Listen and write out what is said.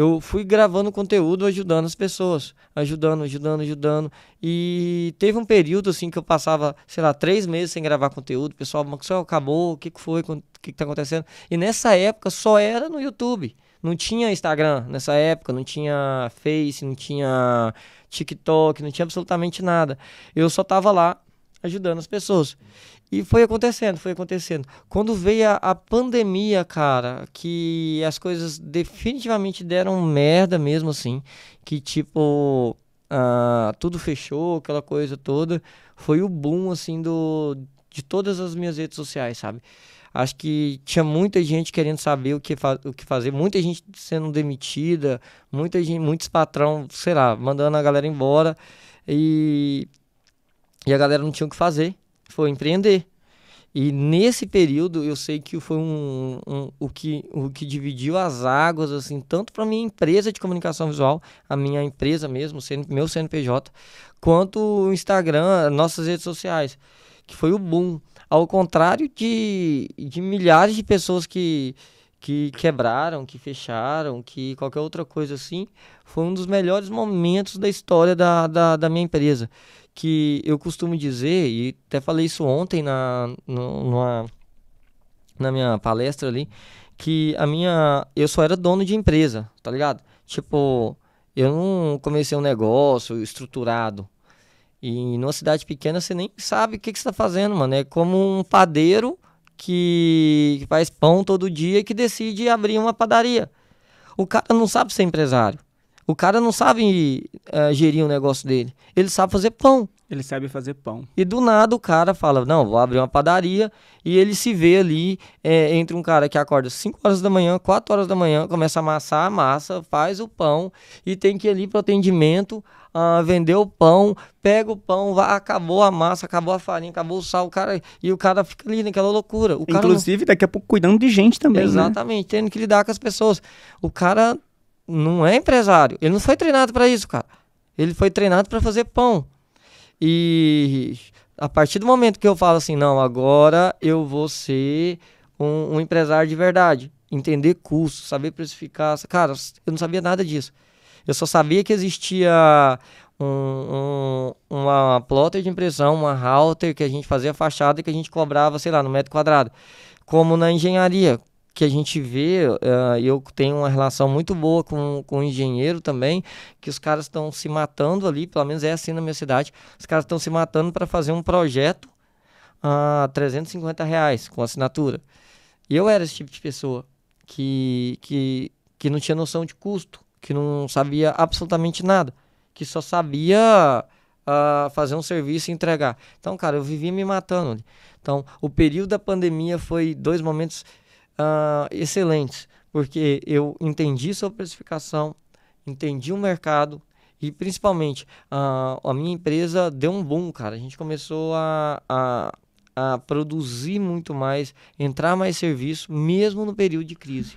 eu fui gravando conteúdo, ajudando as pessoas, ajudando, ajudando, ajudando. E teve um período assim que eu passava, sei lá, três meses sem gravar conteúdo. O pessoal, Maxwell, acabou, o que, que foi, o que, que tá acontecendo? E nessa época só era no YouTube. Não tinha Instagram nessa época, não tinha Face, não tinha TikTok, não tinha absolutamente nada. Eu só tava lá ajudando as pessoas. E foi acontecendo, foi acontecendo. Quando veio a, a, pandemia, cara, que as coisas definitivamente deram merda mesmo assim, que tipo, uh, tudo fechou, aquela coisa toda, foi o boom assim do de todas as minhas redes sociais, sabe? Acho que tinha muita gente querendo saber o que, o que fazer, muita gente sendo demitida, muita gente, muitos patrão, sei lá, mandando a galera embora. E e a galera não tinha o que fazer, foi empreender. E nesse período eu sei que foi um, um, o, que, o que dividiu as águas, assim, tanto para minha empresa de comunicação visual, a minha empresa mesmo, meu CNPJ, quanto o Instagram, nossas redes sociais, que foi o boom. Ao contrário de, de milhares de pessoas que, que quebraram, que fecharam, que qualquer outra coisa assim, foi um dos melhores momentos da história da, da, da minha empresa. Que eu costumo dizer, e até falei isso ontem na, numa, na minha palestra ali, que a minha. Eu só era dono de empresa, tá ligado? Tipo, eu não comecei um negócio estruturado. E numa cidade pequena você nem sabe o que, que você está fazendo, mano. É como um padeiro que faz pão todo dia e que decide abrir uma padaria. O cara não sabe ser empresário. O cara não sabe uh, gerir o um negócio dele. Ele sabe fazer pão. Ele sabe fazer pão. E do nada o cara fala: Não, vou abrir uma padaria. E ele se vê ali é, entre um cara que acorda 5 horas da manhã, 4 horas da manhã, começa a amassar a massa, faz o pão e tem que ir ali para atendimento, uh, vender o pão, pega o pão, vai, acabou a massa, acabou a farinha, acabou o sal. O cara, e o cara fica ali naquela loucura. O Inclusive, não... daqui a pouco cuidando de gente também. Né? Exatamente, né? tendo que lidar com as pessoas. O cara não é empresário. Ele não foi treinado para isso, cara. Ele foi treinado para fazer pão. E a partir do momento que eu falo assim, não, agora eu vou ser um, um empresário de verdade, entender custo, saber precificar. Cara, eu não sabia nada disso. Eu só sabia que existia um, um, uma plotter de impressão, uma router que a gente fazia fachada e que a gente cobrava, sei lá, no metro quadrado. Como na engenharia, que a gente vê, uh, eu tenho uma relação muito boa com, com engenheiro também, que os caras estão se matando ali, pelo menos é assim na minha cidade, os caras estão se matando para fazer um projeto a uh, 350 reais com assinatura. E eu era esse tipo de pessoa que, que, que não tinha noção de custo, que não sabia absolutamente nada, que só sabia uh, fazer um serviço e entregar. Então, cara, eu vivia me matando. Então, o período da pandemia foi dois momentos uh, excelentes, porque eu entendi sua precificação, entendi o mercado e principalmente uh, a minha empresa deu um boom, cara. A gente começou a, a a produzir muito mais, entrar mais serviço, mesmo no período de crise.